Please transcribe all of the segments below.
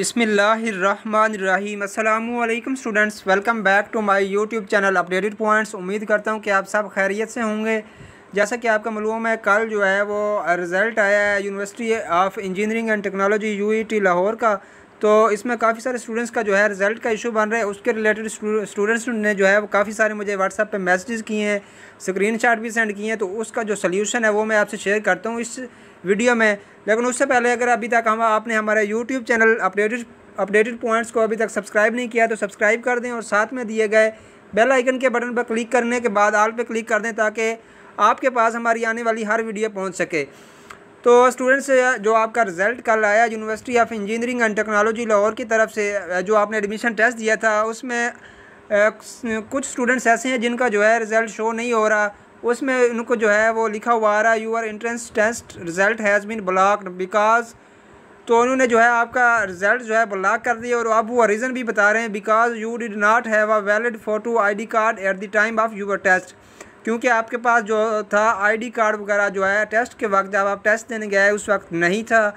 अल्लाम students welcome back to my YouTube channel updated points उम्मीद करता हूँ कि आप सब खैरियत से होंगे जैसा कि आपका मलूम है कल जो है वो रिज़ल्ट आया है university of engineering and technology UET Lahore का तो इसमें काफ़ी सारे स्टूडेंट्स का जो है रिज़ल्ट का इशू बन रहा है उसके रिलेटेड स्टूडेंट्स ने जो है वो काफ़ी सारे मुझे व्हाट्सअप पे मैसेजेस किए हैं स्क्रीनशॉट भी सेंड किए हैं तो उसका जो सोल्यूशन है वो मैं आपसे शेयर करता हूँ इस वीडियो में लेकिन उससे पहले अगर अभी तक हम आपने हमारे YouTube channel updated updated points को अभी तक सब्सक्राइब नहीं किया तो सब्सक्राइब कर दें और साथ में दिए गए बेल आइकन के बटन पर क्लिक करने के बाद आल पर क्लिक कर दें ताकि आपके पास हमारी आने वाली हर वीडियो पहुँच सके तो स्टूडेंट्स जो आपका रिज़ल्ट कल आया university of engineering and technology Lahore की तरफ से जो आपने एडमिशन टेस्ट दिया था उसमें कुछ स्टूडेंट्स ऐसे हैं जिनका जो है रिज़ल्ट शो नहीं हो रहा उसमें उनको जो है वो लिखा हुआ आ रहा your entrance test result has been blocked because तो उन्होंने जो है आपका रिज़ल्ट जो है ब्लॉक कर दिया और अब वो रीज़न भी बता रहे हैं because you did not have a valid photo ID card at the time of your test क्योंकि आपके पास जो था आईडी कार्ड वगैरह जो है टेस्ट के वक्त जब आप टेस्ट देने गए उस वक्त नहीं था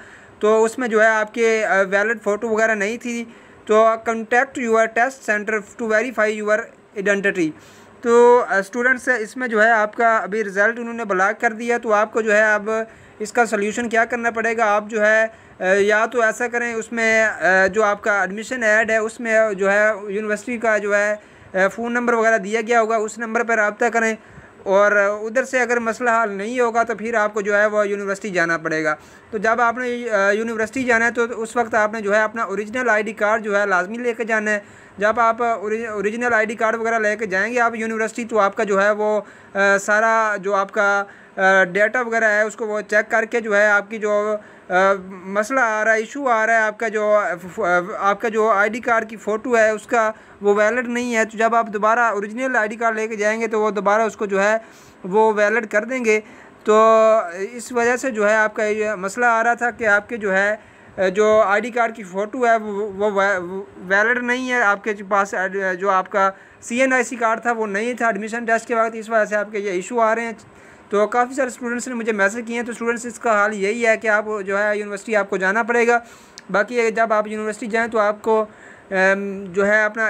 तो उसमें जो है आपके वैलिड फ़ोटो वगैरह नहीं थी तो contact your test centre to verify your identity तो स्टूडेंट्स इसमें जो है आपका अभी रिज़ल्ट उन्होंने ब्लॉक कर दिया तो आपको जो है अब इसका सोल्यूशन क्या करना पड़ेगा आप जो है या तो ऐसा करें उसमें जो आपका एडमिशन ऐड है उसमें जो है यूनिवर्सिटी का जो है फ़ोन नंबर वगैरह दिया गया होगा उस नंबर पर रबता करें और उधर से अगर मसला हल नहीं होगा तो फिर आपको जो है वो यूनिवर्सिटी जाना पड़ेगा तो जब आपने यूनिवर्सिटी जाना है तो उस वक्त आपने जो है अपना ओरिजिनल आईडी कार्ड जो है लाजमी लेके जाना है जब आप ओरिजिनल आईडी कार्ड वगैरह लेके जाएंगे आप यूनिवर्सिटी तो आपका जो है वो आ, सारा जो आपका डेटा वगैरह है उसको वो चेक करके जो है आपकी जो आ, मसला आ रहा है इशू आ रहा है आपका जो आपका जो आईडी कार्ड की फ़ोटो है उसका वो वैलिड नहीं है तो जब आप दोबारा ओरिजिनल आईडी कार्ड लेके जाएंगे तो वो दोबारा उसको जो है वो वैलिड कर देंगे तो इस वजह से जो है आपका मसला आ रहा था कि आपके जो है जो आईडी कार्ड की फ़ोटो है वो वैलिड नहीं है आपके पास जो आपका सीएनआईसी कार्ड था वो नहीं था एडमिशन टेस्ट के वक्त इस वजह से आपके ये इशू आ रहे हैं तो काफ़ी सारे स्टूडेंट्स ने मुझे मैसेज किए हैं तो स्टूडेंट्स इसका हाल यही है कि आप जो है यूनिवर्सिटी आपको जाना पड़ेगा बाकी जब आप यूनिवर्सिटी जाएँ तो आपको जो है अपना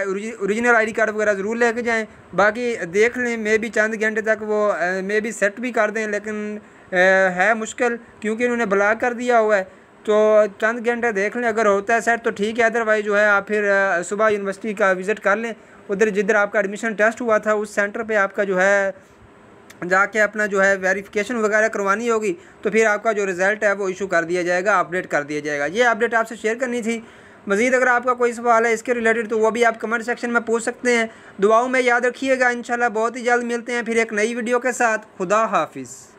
ओरिजिनल आईडी कार्ड वगैरह ज़रूर लेके जाएं बाकी देख लें मे भी चंद घंटे तक वो मे भी सेट भी कर दें लेकिन है मुश्किल क्योंकि उन्होंने ब्लॉक कर दिया हुआ है तो चंद घंटे देख लें अगर होता है सर तो ठीक है अदरवाइज़ जो है आप फिर सुबह यूनिवर्सिटी का विज़िट कर लें उधर जिधर आपका एडमिशन टेस्ट हुआ था उस सेंटर पे आपका जो है जाके अपना जो है वेरिफिकेशन वगैरह करवानी होगी तो फिर आपका जो रिज़ल्ट है वो इशू कर दिया जाएगा अपडेट कर दिया जाएगा ये अपडेट आपसे शेयर करनी थी मज़ीद अगर आपका कोई सवाल है इसके रिलेटेड तो वो भी आप कमेंट सेक्शन में पूछ सकते हैं दुआओं में याद रखिएगा इन बहुत ही जल्द मिलते हैं फिर एक नई वीडियो के साथ खुदा हाफिज़